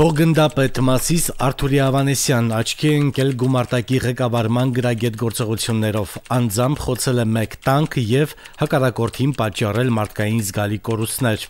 Փոխգնդապետ Մասիս Արթուրի Ավանեսյան աչքի ընկել գումարտակի ղեկավարման գրագետ գործողություններով անձամբ խոցել է 1 տանկ եւ հակառակորդին պատճառել մարդկային զգալի կորուստներ։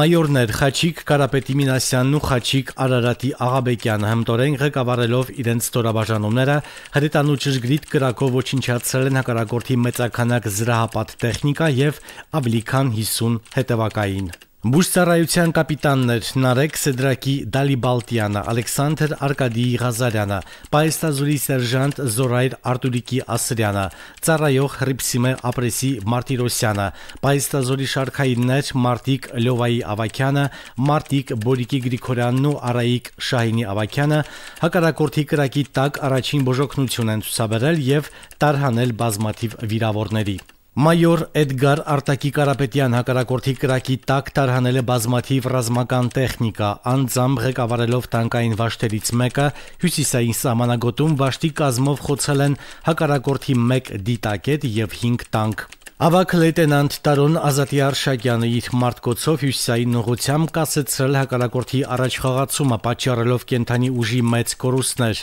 Մայորներ Խաչիկ Կարապետի Մինասյանն ու Խաչիկ Արարատի Աղաբեկյանը հմտորեն ղեկավարելով իրենց ստորաբաժանումները հրետանու ճշգրիտ կրակով ոչնչացրել են հակառակորդի մեծականակ զրահապատ տեխնիկա եւ ավելի քան 50 հետևակային։ Բուժսարայության կապիտաններ Նարեկ Սեդրակի Դալիբալտյանը, Ալեքսանդր Արկադիի Ղազարյանը, Պայստազուրի սերժանտ Զորայր Արտուրիկի Ասրյանը, Ծառայող Հրիփսիմե Ապրեսի Մարտիրոսյանը, Պայստազորի շարքայիններ Մարտիկ Լովայի Ավակյանը, Մարտիկ Բորիկի Գրիգորյանն ու Արայիկ Շահինի Ավակյանը հակառակորդի կրակի տակ առաջին բժոքնություն են ցուցաբերել եւ տարհանել բազմաթիվ վիրավորների։ Մայոր Էդգար Արտակի Կարապետյան հակարակորթի կրակի տակ տարհանել է բազմաթիվ ռազմական տեխնիկա, անձամբ ղեկավարելով տանկային վաշտերից մեկը, հյուսիսային սահմանագոտում վաշտի կազմով խոցել են հակարակորթի 1 դիտակետ եւ 5 տանկ։ Ավակ լեյտենանտ Տարոն Ազատի Արշակյանը իր մարտկոցով հյուսիսային նողությամբ կասեցրել հակառակորդի առաջխաղացումը, պատճառելով կենթանի ուժի մեծ կորուստներ։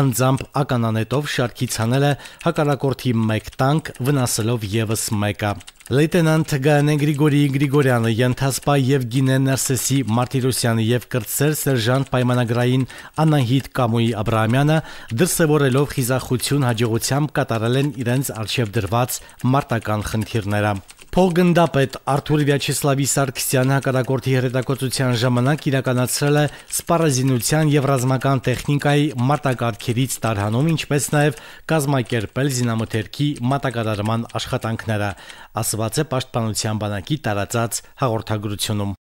Անձամբ ականանետով շարքից հանել է հակառակորդի 1 տանկ, վնասելով եւս մեկը։ Լեյտենանտ Գանե Գրիգորի Գրիգորյանը, Ենթասպա Եվգենե Նարսեսի Մարտիրոսյանը եւ կրտսեր սերժանտ պայմանագրային Անահիտ Կամոյի Աբրահամյանը դրսեւորելով խիզախություն հաջողությամբ կատարել են իրենց արժեվ դրված մարտական խնդիրները։ Փողգնդապետ Արթուր Վյաչեսլավի Սարգսյանը հակառակորդի հրետակոծության ժամանակ իրականացրել է սպառազինության եւ ռազմական տեխնիկայի մարտակարգերից տարհանում, ինչպես նաեւ կազմակերպել զինամթերքի մատակարարման աշխատանքները, ասված է Պաշտպանության բանակի տարածած հաղորդագրությունում։